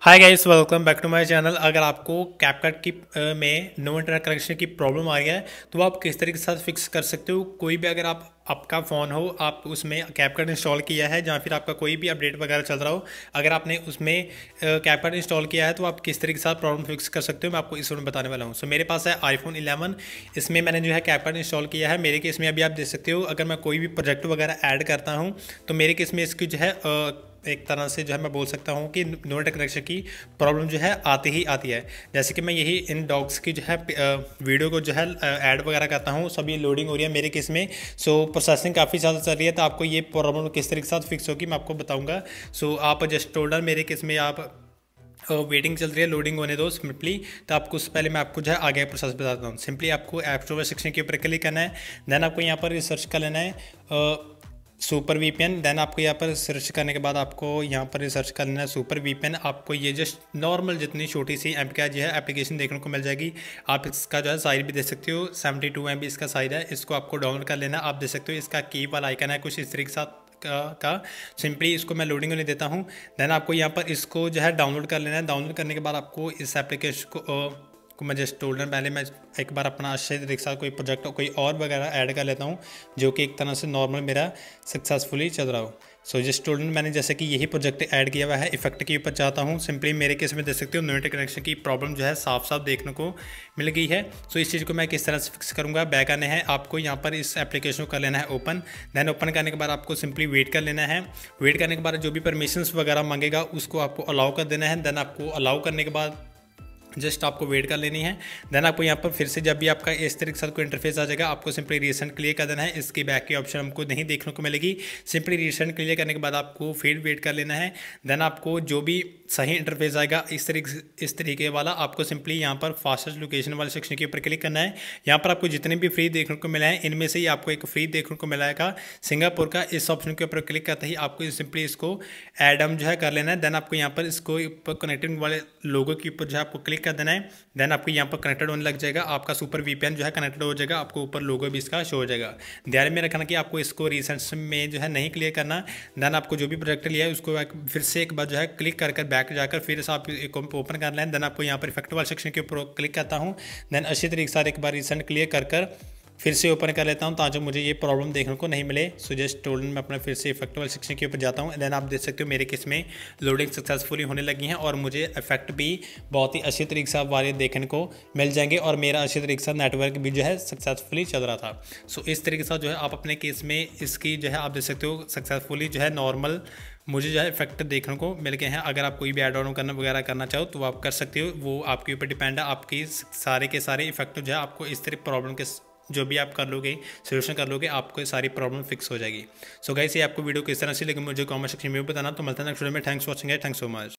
hi guys welcome back to my channel अगर आपको CapCut की में नो इंटरनेट कनेक्शन की प्रॉब्लम आ गया है तो आप किस तरीके के साथ फिक्स कर सकते हो कोई भी अगर आप आपका फ़ोन हो आप उसमें कैपकट इंस्टॉल किया है या फिर आपका कोई भी अपडेट वगैरह चल रहा हो अगर आपने उसमें कैपकट इंस्टॉल किया है तो आप किस तरीके के साथ प्रॉब्लम फिक्स कर सकते हो मैं आपको इस वीडियो बताने वाला हूँ सो so, मेरे पास है आईफोन इलेवन इसमें मैंने जो है कैपकट इंस्टॉल किया है मेरे केस में अभी आप देख सकते हो अगर मैं कोई भी प्रोजेक्ट वगैरह ऐड करता हूँ तो मेरे केस में इसकी जो है एक तरह से जो है मैं बोल सकता हूँ कि न्यूरल कनेक्शन की प्रॉब्लम जो है आती ही आती है जैसे कि मैं यही इन डॉग्स की जो है वीडियो को जो है ऐड वगैरह करता हूँ सब ये लोडिंग हो रही है मेरे केस में सो प्रोसेसिंग काफ़ी ज़्यादा चल रही है तो आपको ये प्रॉब्लम किस तरीके के साथ फिक्स होगी मैं आपको बताऊँगा सो आप जस्ट टोल्डर मेरे केस में आप वेटिंग चल रही है लोडिंग होने दो सिंपली तो आपको उससे पहले मैं आपको जो है आगे प्रोसेस बताता हूँ सिंपली आपको ऐप स्टोर सेक्शन के ऊपर क्लिक करना है देन आपको यहाँ पर रिसर्च कर लेना है सुपर वी देन आपको यहाँ पर सर्च करने के बाद आपको यहाँ पर सर्च लेना है सुपर वी आपको ये जस्ट नॉर्मल जितनी छोटी सी एम जो है एप्लीकेशन देखने को मिल जाएगी आप इसका जो है साइज भी देख सकते हो सेवेंटी टू एम इसका साइज है इसको आपको डाउनलोड कर लेना आप देख सकते हो इसका की वाला आइकन है कुछ इस तरीके के साथ का, का सिंपली इसको मैं लोडिंग नहीं देता हूँ देन आपको यहाँ पर इसको जो है डाउनलोड कर लेना है डाउनलोड करने के बाद आपको इस एप्लीकेशन को को मैं जैसे स्टूडेंट पहले मैं एक बार अपना अच्छे के साथ कोई प्रोजेक्ट कोई और वगैरह ऐड कर लेता हूँ जो कि एक तरह से नॉर्मल मेरा सक्सेसफुली चल रहा हो सो जिस स्टूडेंट मैंने जैसे कि यही प्रोजेक्ट ऐड किया हुआ है इफेक्ट के ऊपर चाहता हूँ सिंपली मेरे केस में देख सकते हो नोट कनेक्शन की प्रॉब्लम जो है साफ साफ देखने को मिल गई है सो so, इस चीज़ को मैं किस तरह से फिक्स करूँगा बैक आने हैं आपको यहाँ पर इस एप्लीकेशन को कर लेना है ओपन देन ओपन करने के बाद आपको सिंपली वेट कर लेना है वेट करने के बाद जो भी परमिशन वगैरह मांगेगा उसको आपको अलाउ कर देना है देन आपको अलाउ करने के बाद जस्ट आपको वेट कर लेनी है देन आपको यहाँ पर फिर से जब भी आपका इस तरीके से साथ कोई इंटरफेस आ जाएगा आपको सिंपली रिसेंट क्लियर कर देना है इसके बैक की ऑप्शन हमको नहीं देखने को मिलेगी सिंपली रिसेंट क्लियर करने के बाद आपको फिर वेट कर लेना है देन आपको जो भी सही इंटरफेस आएगा इस तरीके इस तरीके वाला आपको सिंपली यहाँ पर फास्टेस्ट लोकेशन वाले सेक्शन के ऊपर क्लिक करना है यहाँ पर आपको जितने भी फ्री देखने को मिले हैं इनमें से ही आपको एक फ्री देखने को मिलाएगा सिंगापुर का इस ऑप्शन के ऊपर क्लिक करते ही आपको सिंपली इसको एडम जो है कर लेना है देन आपको यहाँ पर इसको कनेक्टिंग वाले लोगों के ऊपर जो है आपको क्लिक कर देना है देन आपको यहाँ पर कनेक्टेड होने लग जाएगा आपका सुपर वीपीएन जो है कनेक्टेड हो जाएगा आपको ऊपर लोगो भी इसका शो हो जाएगा ध्यान में रखना कि आपको इसको रिसेंट में जो है नहीं क्लियर करना देन आपको जो भी प्रोडक्ट लिया है उसको फिर से एक बार जो है क्लिक कर कर बैक जाकर फिर से आप ओपन कर लें देन आपको यहाँ पर इफेक्ट वाले सेक्शन के ऊपर क्लिक करता हूँ देन अच्छी तरीके से एक बार रिसेंट क्लियर कर कर फिर से ओपन कर लेता हूँ ताकि मुझे ये प्रॉब्लम देखने को नहीं मिले सो जस्ट टोल्डन में अपना फिर से इफेक्ट वाले सेक्शन के ऊपर जाता हूँ देन आप देख सकते हो मेरे केस में लोडिंग सक्सेसफुली होने लगी हैं और मुझे इफेक्ट भी बहुत ही अच्छी तरीके से वाले देखने को मिल जाएंगे और मेरा अच्छी तरीके से नेटवर्क भी जो है सक्सेसफुली चल रहा था सो इस तरीके से जो है आप अपने केस में इसकी जो है आप देख सकते हो सक्सेसफुली जो है नॉर्मल मुझे जो है इफेक्ट देखने को मिल गए हैं अगर आप कोई भी एड ऑन करना वगैरह करना चाहो तो आप कर सकते हो वो आपके ऊपर डिपेंड है आपकी सारे के सारे इफेक्ट जो है आपको इस तरह प्रॉब्लम के जो भी आप कर लोगे सोल्यूशन कर लोगे आपको सारी प्रॉब्लम फिक्स हो जाएगी सो so गाइस ये आपको वीडियो किस तरह से लेकिन मुझे कॉमेंट सेक्शन में बताना तो मिलता है नेक्स्ट वीडियो में थैंक्स वॉचिंग है थैंक्स सो मच